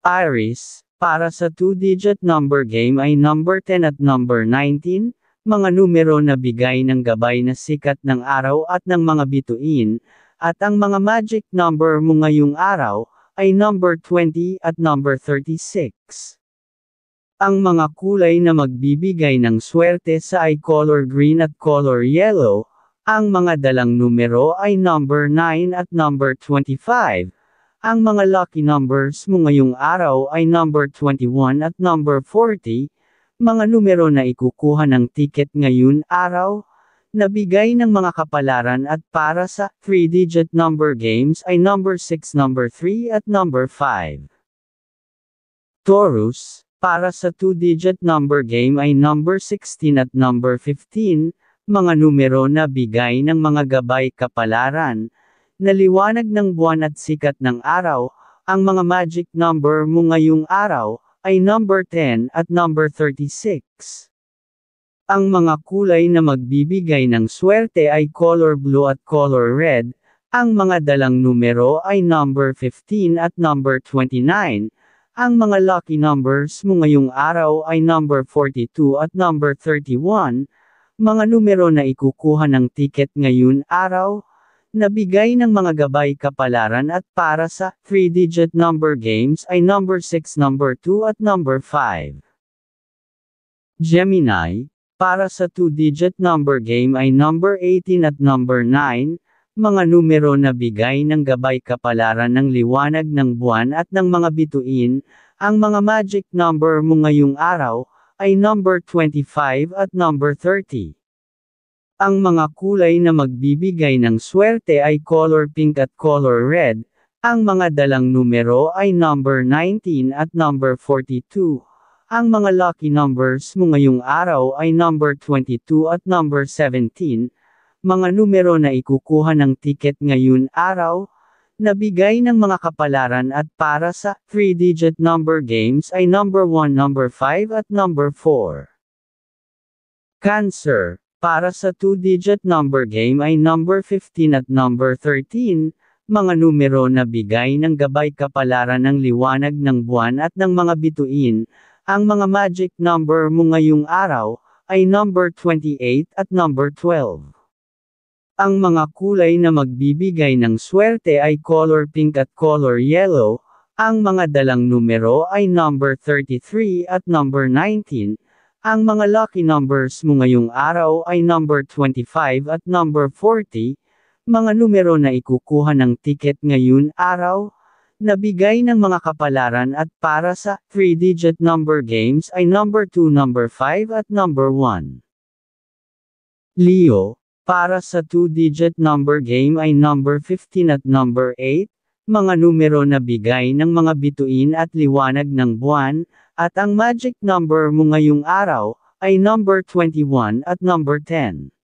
Aries, para sa two-digit number game ay number 10 at number 19, mga numero na bigay ng gabay na sikat ng araw at ng mga bituin, at ang mga magic number mo ngayong araw, ay number 20 at number 36. Ang mga kulay na magbibigay ng swerte sa ay color green at color yellow, ang mga dalang numero ay number 9 at number 25, ang mga lucky numbers mo ngayong araw ay number 21 at number 40, mga numero na ikukuha ng ticket ngayon araw, nabigay ng mga kapalaran at para sa 3-digit number games ay number 6, number 3 at number 5. Taurus, para sa 2-digit number game ay number 16 at number 15, mga numero na bigay ng mga gabay kapalaran, na liwanag ng buwan at sikat ng araw, ang mga magic number mo ngayong araw, ay number 10 at number 36. Ang mga kulay na magbibigay ng swerte ay color blue at color red, ang mga dalang numero ay number 15 at number 29, ang mga lucky numbers mo ngayong araw ay number 42 at number 31, mga numero na ikukuha ng ticket ngayon araw, Nabigay ng mga gabay kapalaran at para sa 3-digit number games ay number 6, number 2 at number 5. Gemini, para sa 2-digit number game ay number 18 at number 9, mga numero na bigay ng gabay kapalaran ng liwanag ng buwan at ng mga bituin, ang mga magic number mo ngayong araw, ay number 25 at number 30. Ang mga kulay na magbibigay ng swerte ay color pink at color red, ang mga dalang numero ay number 19 at number 42. Ang mga lucky numbers mo ngayong araw ay number 22 at number 17, mga numero na ikukuha ng ticket ngayon araw, nabigay ng mga kapalaran at para sa 3-digit number games ay number 1, number 5 at number 4. Cancer para sa two-digit number game ay number 15 at number 13, mga numero na bigay ng gabay kapalaran ng liwanag ng buwan at ng mga bituin, ang mga magic number mo ngayong araw, ay number 28 at number 12. Ang mga kulay na magbibigay ng swerte ay color pink at color yellow, ang mga dalang numero ay number 33 at number 19, ang mga lucky numbers mo ngayong araw ay number 25 at number 40, mga numero na ikukuha ng ticket ngayon araw, nabigay ng mga kapalaran at para sa 3-digit number games ay number 2, number 5 at number 1. Leo, para sa 2-digit number game ay number 15 at number 8, mga numero na bigay ng mga bituin at liwanag ng buwan, at ang magic number mo ngayong araw, ay number 21 at number 10.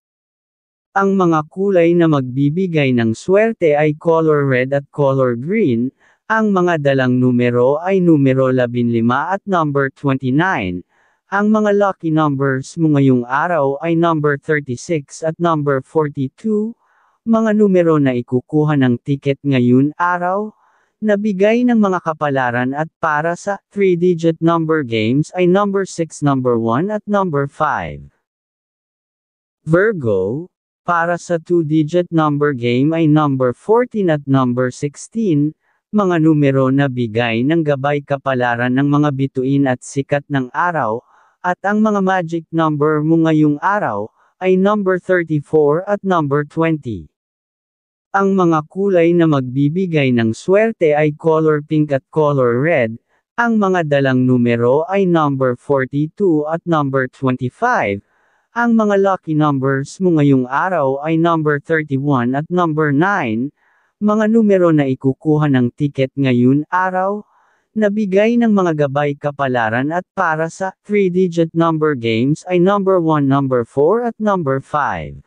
Ang mga kulay na magbibigay ng swerte ay color red at color green, ang mga dalang numero ay numero 15 at number 29, ang mga lucky numbers mo ngayong araw ay number 36 at number 42, mga numero na ikukuha ng tiket ngayon araw, nabigay ng mga kapalaran at para sa 3-digit number games ay number 6, number 1 at number 5. Virgo, para sa 2-digit number game ay number 14 at number 16, mga numero na bigay ng gabay kapalaran ng mga bituin at sikat ng araw, at ang mga magic number mo ngayong araw, ay number 34 at number 20. Ang mga kulay na magbibigay ng swerte ay color pink at color red, ang mga dalang numero ay number 42 at number 25, ang mga lucky numbers mo ngayong araw ay number 31 at number 9, mga numero na ikukuha ng ticket ngayon araw, Nabigay ng mga gabay kapalaran at para sa 3-digit number games ay number 1, number 4 at number 5.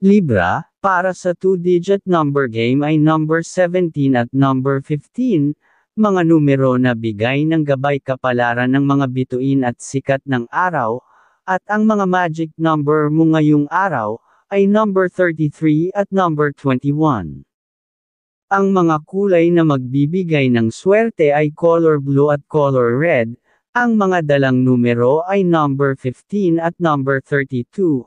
Libra, para sa two-digit number game ay number 17 at number 15, mga numero na bigay ng gabay kapalaran ng mga bituin at sikat ng araw, at ang mga magic number mo ngayong araw, ay number 33 at number 21. Ang mga kulay na magbibigay ng swerte ay color blue at color red, ang mga dalang numero ay number 15 at number 32.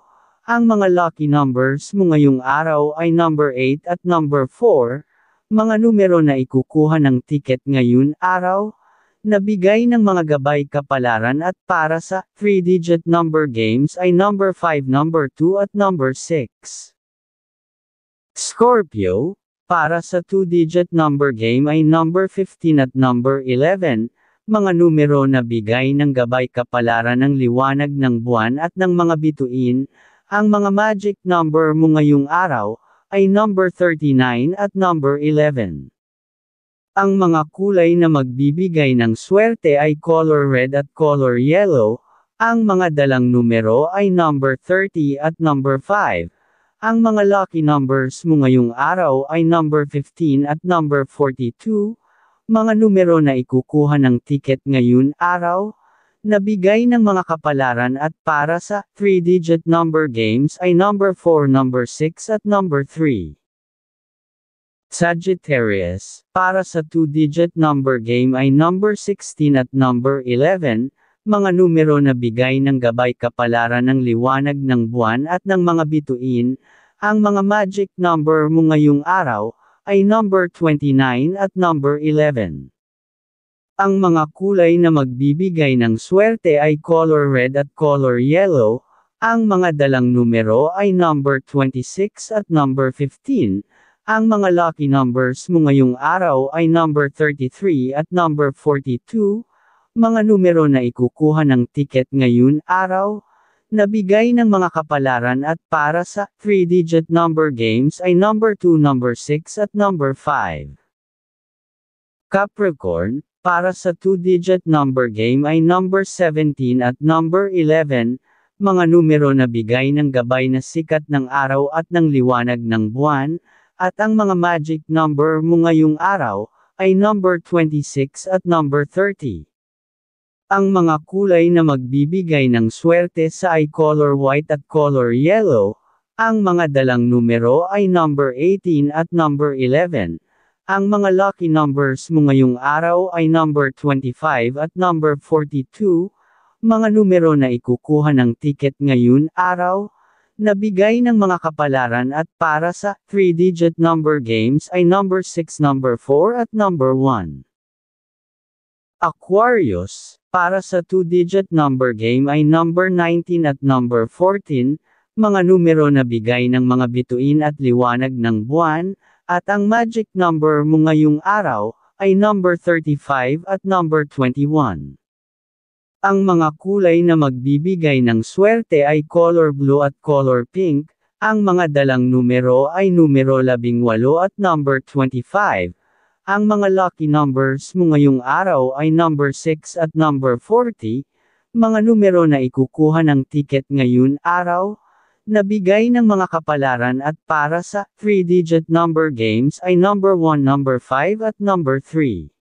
Ang mga lucky numbers mo ngayong araw ay number 8 at number 4, mga numero na ikukuha ng ticket ngayon araw, nabigay ng mga gabay kapalaran at para sa 3-digit number games ay number 5, number 2 at number 6. Scorpio, para sa 2-digit number game ay number 15 at number 11, mga numero na bigay ng gabay kapalaran ng liwanag ng buwan at ng mga bituin, ang mga magic number mo ngayong araw, ay number 39 at number 11. Ang mga kulay na magbibigay ng swerte ay color red at color yellow, ang mga dalang numero ay number 30 at number 5. Ang mga lucky numbers mo ngayong araw ay number 15 at number 42. Mga numero na ikukuha ng ticket ngayon araw, Nabigay ng mga kapalaran at para sa 3-digit number games ay number 4, number 6 at number 3. Sagittarius, para sa 2-digit number game ay number 16 at number 11, mga numero na bigay ng gabay kapalaran ng liwanag ng buwan at ng mga bituin, ang mga magic number mo ngayong araw, ay number 29 at number 11. Ang mga kulay na magbibigay ng swerte ay color red at color yellow, ang mga dalang numero ay number 26 at number 15, ang mga lucky numbers mo ngayong araw ay number 33 at number 42, mga numero na ikukuha ng ticket ngayon araw, nabigay ng mga kapalaran at para sa 3-digit number games ay number 2, number 6 at number 5. Capricorn, para sa two-digit number game ay number 17 at number 11, mga numero na bigay ng gabay na sikat ng araw at ng liwanag ng buwan, at ang mga magic number mo ngayong araw, ay number 26 at number 30. Ang mga kulay na magbibigay ng swerte sa ay color white at color yellow, ang mga dalang numero ay number 18 at number 11. Ang mga lucky numbers mo ngayong araw ay number 25 at number 42, mga numero na ikukuha ng ticket ngayon araw, nabigay ng mga kapalaran at para sa 3-digit number games ay number 6, number 4 at number 1. Aquarius, para sa 2-digit number game ay number 19 at number 14, mga numero na bigay ng mga bituin at liwanag ng buwan, at ang magic number mo ngayong araw, ay number 35 at number 21. Ang mga kulay na magbibigay ng swerte ay color blue at color pink, ang mga dalang numero ay numero 18 at number 25. Ang mga lucky numbers mo ngayong araw ay number 6 at number 40, mga numero na ikukuha ng ticket ngayon araw, Nabigay ng mga kapalaran at para sa 3-digit number games ay number 1, number 5 at number 3.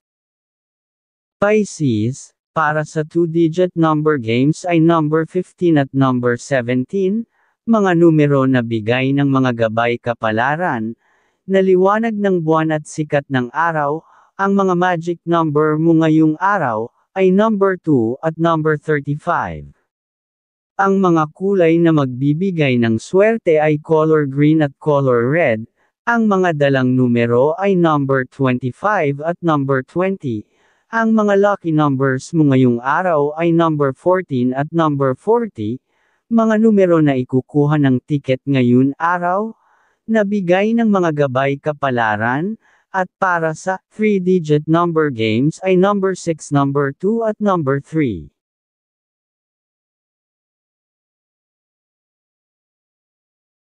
Pisces, para sa 2-digit number games ay number 15 at number 17, mga numero na bigay ng mga gabay kapalaran, naliwanag ng buwan at sikat ng araw, ang mga magic number mo ngayong araw, ay number 2 at number 35. Ang mga kulay na magbibigay ng swerte ay color green at color red, ang mga dalang numero ay number 25 at number 20. Ang mga lucky numbers mo ngayong araw ay number 14 at number 40, mga numero na ikukuha ng tiket ngayon araw, nabigay ng mga gabay kapalaran, at para sa 3-digit number games ay number 6, number 2 at number 3.